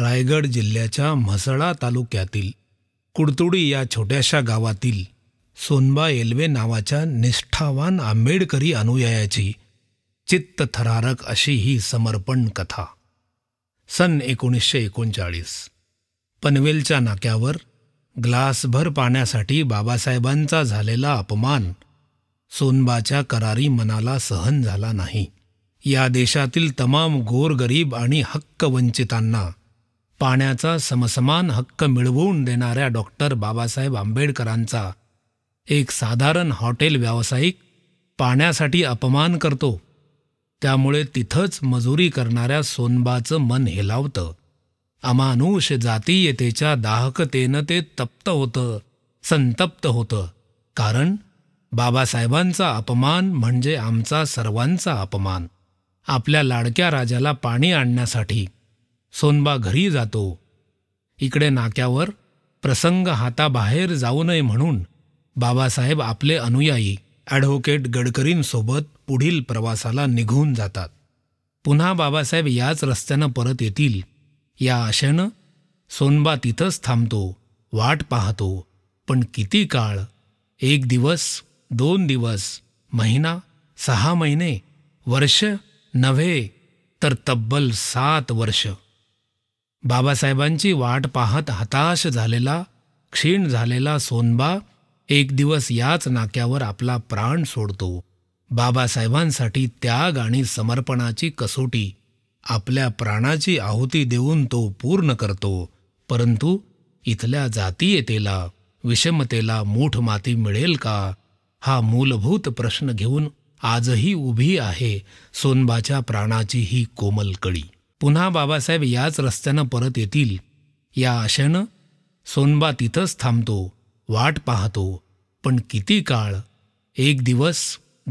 रायगड जिल्ह्याच्या म्हसळा तालुक्यातील कुडतुडी या छोट्याशा गावातील सोनबा एल्वे नावाच्या निष्ठावान आंबेडकरी अनुयायाची चित्तथरारक अशी ही समर्पण कथा सन एकोणीसशे एकोणचाळीस पनवेलच्या नाक्यावर ग्लासभर पाण्यासाठी बाबासाहेबांचा झालेला अपमान सोनबाच्या करारी मनाला सहन झाला नाही या देशातील तमाम गोरगरीब आणि हक्कवंचितांना पाण्याचा समसमान हक्क मिळवून देणाऱ्या डॉक्टर बाबासाहेब आंबेडकरांचा एक साधारण हॉटेल व्यावसायिक पाण्यासाठी अपमान करतो त्यामुळे तिथंच मजुरी करणाऱ्या सोनबाचं मन हेलावतं अमानुष जातीयतेच्या दाहकतेनं ते तप्त होतं संतप्त होतं कारण बाबासाहेबांचा अपमान म्हणजे आमचा सर्वांचा अपमान आपल्या लाडक्या राजाला पाणी आणण्यासाठी सोनबा घरी जातो इकडे नाक्यावर प्रसंग हाताबाहेर जाऊ नये म्हणून बाबासाहेब आपले अनुयायी ॲडव्होकेट गडकरींसोबत पुढील प्रवासाला निघून जातात पुन्हा बाबासाहेब याच रस्त्यानं परत येतील या आशेनं सोनबा तिथंच थांबतो वाट पाहतो पण किती काळ एक दिवस दोन दिवस महिना सहा महिने वर्ष नव्हे तर तब्बल सात वर्ष बाबासाहेबांची वाट पाहत हताश झालेला क्षीण झालेला सोनबा एक दिवस याच नाक्यावर आपला प्राण सोडतो बाबासाहेबांसाठी त्याग आणि समर्पणाची कसोटी आपल्या प्राणाची आहुती देऊन तो पूर्ण करतो परंतु इथल्या जातीयतेला विषमतेला मूठ माती मिळेल का हा मूलभूत प्रश्न घेऊन आजही उभी आहे सोनबाच्या प्राणाची ही कोमल कळी पुन्हा बाबासाहेब याच रस्त्यानं परत येतील या आशेनं सोनबा तिथंच थांबतो वाट पाहतो पण किती काळ एक दिवस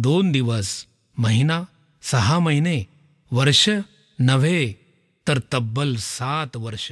दोन दिवस महिना सहा महिने वर्ष नव्हे तर तब्बल सात वर्ष